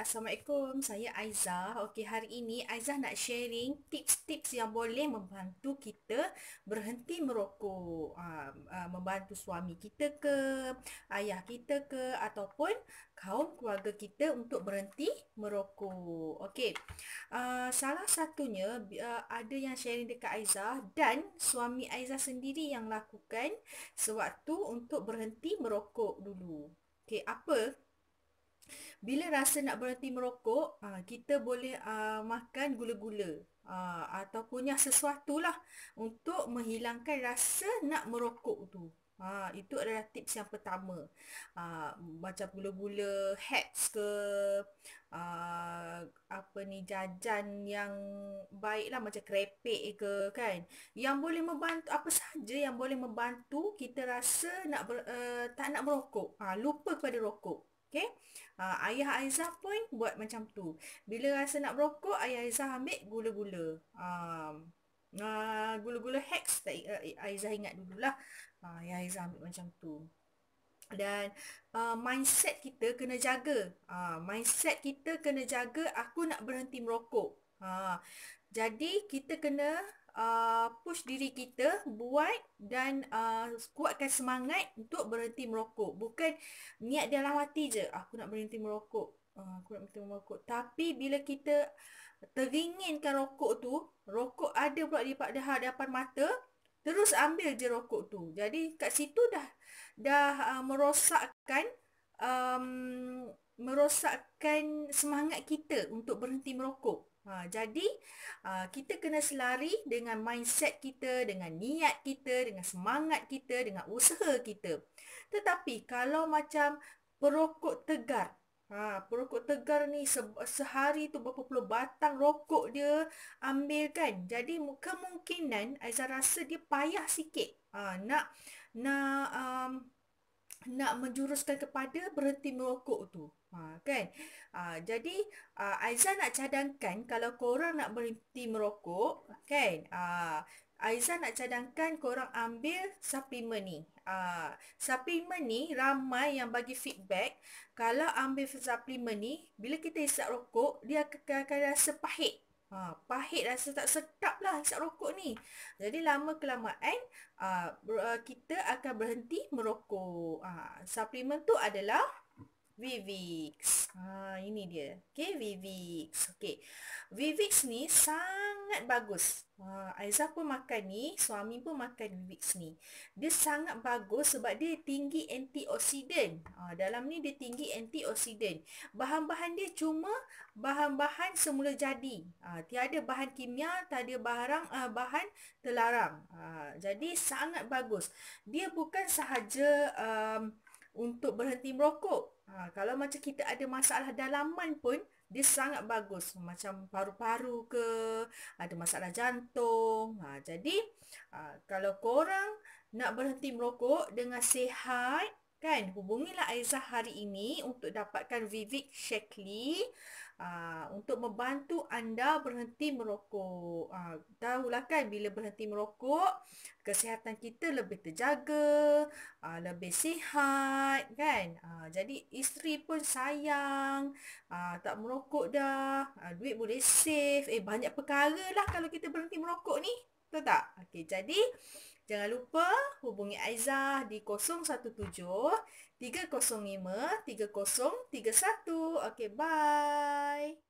Assalamualaikum, saya Aiza. Okey, hari ini Aiza nak sharing tips-tips yang boleh membantu kita berhenti merokok. Uh, uh, membantu suami kita ke, ayah kita ke ataupun kaum keluarga kita untuk berhenti merokok. Okey, uh, salah satunya uh, ada yang sharing dekat Aiza dan suami Aiza sendiri yang lakukan sewaktu untuk berhenti merokok dulu. Okey, apa bila rasa nak berhenti merokok, uh, kita boleh uh, makan gula-gula uh, atau kunyah sesuatu lah untuk menghilangkan rasa nak merokok tu. Ha, itu adalah tips yang pertama. Ha, macam gula-gula hacks ke ha, apa ni jajan yang baiklah macam krepek ke kan. Yang boleh membantu apa sahaja yang boleh membantu kita rasa nak ber, uh, tak nak merokok. Ha, lupa kepada rokok. Okay. Ha, ah, ayah Aizah pun buat macam tu. Bila rasa nak merokok, ayah Aizah ambil gula-gula. Ah, ah, gula-gula ha, hex tak eh, Aizah ingat dululah. Ha, ayah Aizah ambil macam tu. Dan uh, mindset kita kena jaga. Uh, mindset kita kena jaga aku nak berhenti merokok. Ha. Jadi kita kena uh, push diri kita buat dan uh, kuatkan semangat untuk berhenti merokok. Bukan niat dalam hati je, aku nak berhenti merokok. Uh, aku nak berhenti merokok. Tapi bila kita teringinkan rokok tu, rokok ada pula di hadapan mata, terus ambil je rokok tu. Jadi kat situ dah dah uh, merosakkan um, merosakkan semangat kita untuk berhenti merokok. Ha, jadi ha, kita kena selari dengan mindset kita, dengan niat kita, dengan semangat kita, dengan usaha kita. Tetapi kalau macam perokok tegar, ha, perokok tegar ni se- sehari tu berapa puluh batang rokok dia ambil kan. Jadi kemungkinan Aizah rasa dia payah sikit ha, nak nak um, nak menjuruskan kepada berhenti merokok tu. Ha, kan? Ha, jadi, uh, ha, Aizan nak cadangkan kalau korang nak berhenti merokok, kan? Ha, Aizan nak cadangkan korang ambil suplemen ni. Ha, suplemen ni, ramai yang bagi feedback, kalau ambil suplemen ni, bila kita isap rokok, dia akan, akan rasa pahit. Ha, pahit rasa tak sedap lah hisap rokok ni. Jadi lama kelamaan uh, kita akan berhenti merokok. Ha, suplemen tu adalah Vivix, Ha, ini dia. Okay, Vivix, Okay. Vivix ni sangat bagus. Ha, ah, Aizah pun makan ni. Suami pun makan Vivix ni. Dia sangat bagus sebab dia tinggi antioksiden. Ha, ah, dalam ni dia tinggi antioksiden. Bahan-bahan dia cuma bahan-bahan semula jadi. Ha, tiada bahan kimia, tiada barang, uh, bahan terlarang. Ha, jadi sangat bagus. Dia bukan sahaja... Um, untuk berhenti merokok Ha, kalau macam kita ada masalah dalaman pun, dia sangat bagus. Macam paru-paru ke, ada masalah jantung. Ha, jadi, ha, kalau korang nak berhenti merokok dengan sihat, kan hubungilah Aiza hari ini untuk dapatkan Vivek Shekli uh, ha, untuk membantu anda berhenti merokok. Uh, tahulah kan bila berhenti merokok kesihatan kita lebih terjaga, uh, lebih sihat kan. Uh, jadi isteri pun sayang, uh, tak merokok dah, uh, duit boleh save. Eh banyak perkara lah kalau kita berhenti merokok ni. Betul tak? Okey, jadi jangan lupa hubungi Aiza di 017 305 3031. Okey, bye.